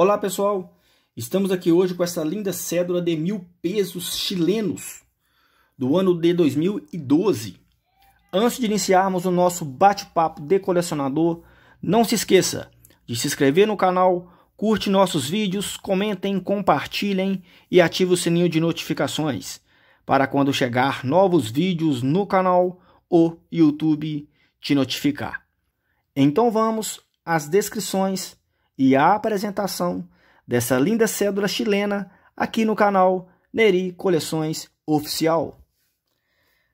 Olá pessoal, estamos aqui hoje com essa linda cédula de mil pesos chilenos do ano de 2012. Antes de iniciarmos o nosso bate-papo de colecionador, não se esqueça de se inscrever no canal, curte nossos vídeos, comentem, compartilhem e ative o sininho de notificações para quando chegar novos vídeos no canal, ou YouTube te notificar. Então vamos às descrições e a apresentação dessa linda cédula chilena aqui no canal Neri Coleções Oficial.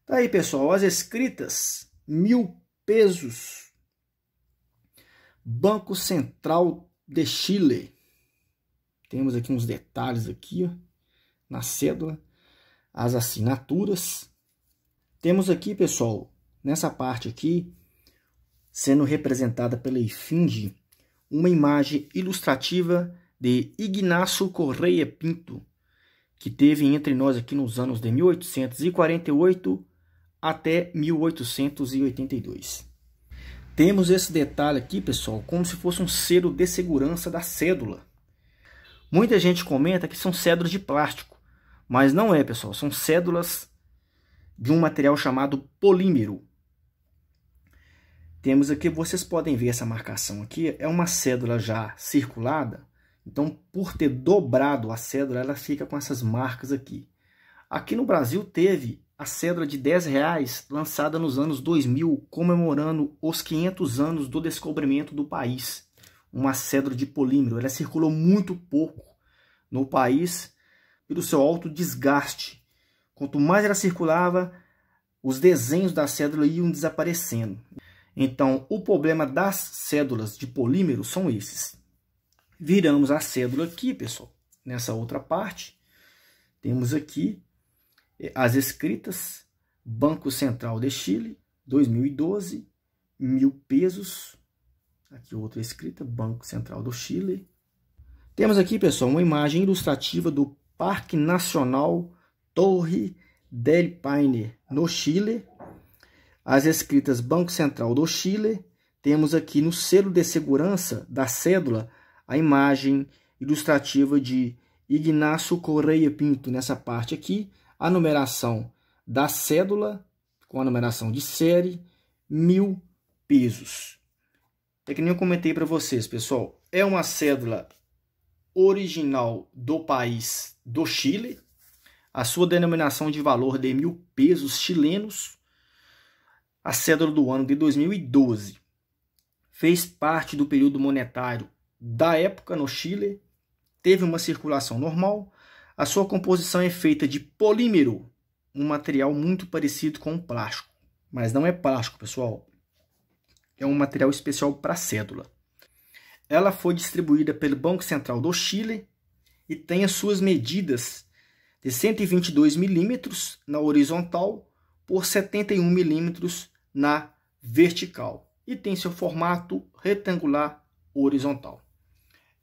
Tá aí, pessoal, as escritas, mil pesos, Banco Central de Chile. Temos aqui uns detalhes aqui, ó, na cédula, as assinaturas. Temos aqui, pessoal, nessa parte aqui, sendo representada pela Ifinge, uma imagem ilustrativa de Ignacio Correia Pinto, que teve entre nós aqui nos anos de 1848 até 1882. Temos esse detalhe aqui, pessoal, como se fosse um selo de segurança da cédula. Muita gente comenta que são cédulas de plástico, mas não é, pessoal, são cédulas de um material chamado polímero. Temos aqui, vocês podem ver essa marcação aqui, é uma cédula já circulada. Então, por ter dobrado a cédula, ela fica com essas marcas aqui. Aqui no Brasil teve a cédula de 10 reais lançada nos anos 2000, comemorando os 500 anos do descobrimento do país. Uma cédula de polímero, ela circulou muito pouco no país pelo seu alto desgaste. Quanto mais ela circulava, os desenhos da cédula iam desaparecendo. Então, o problema das cédulas de polímero são esses. Viramos a cédula aqui, pessoal. Nessa outra parte, temos aqui eh, as escritas Banco Central de Chile, 2012, mil pesos. Aqui outra escrita, Banco Central do Chile. Temos aqui, pessoal, uma imagem ilustrativa do Parque Nacional Torre del Paine, no Chile, as escritas Banco Central do Chile, temos aqui no selo de segurança da cédula a imagem ilustrativa de Ignacio Correia Pinto nessa parte aqui, a numeração da cédula com a numeração de série, mil pesos. É que nem eu comentei para vocês, pessoal, é uma cédula original do país do Chile, a sua denominação de valor de mil pesos chilenos, a cédula do ano de 2012 fez parte do período monetário da época no Chile, teve uma circulação normal, a sua composição é feita de polímero, um material muito parecido com o plástico, mas não é plástico, pessoal. É um material especial para cédula. Ela foi distribuída pelo Banco Central do Chile e tem as suas medidas de 122 milímetros na horizontal por 71 milímetros na vertical e tem seu formato retangular horizontal.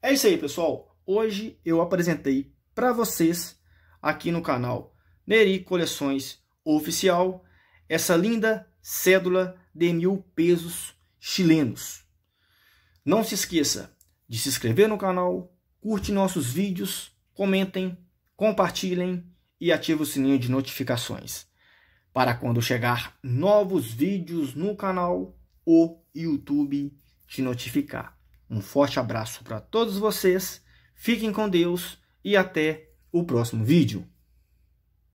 É isso aí, pessoal. Hoje eu apresentei para vocês aqui no canal Neri Coleções Oficial essa linda cédula de mil pesos chilenos. Não se esqueça de se inscrever no canal, curte nossos vídeos, comentem, compartilhem e ative o sininho de notificações para quando chegar novos vídeos no canal, o YouTube te notificar. Um forte abraço para todos vocês, fiquem com Deus e até o próximo vídeo.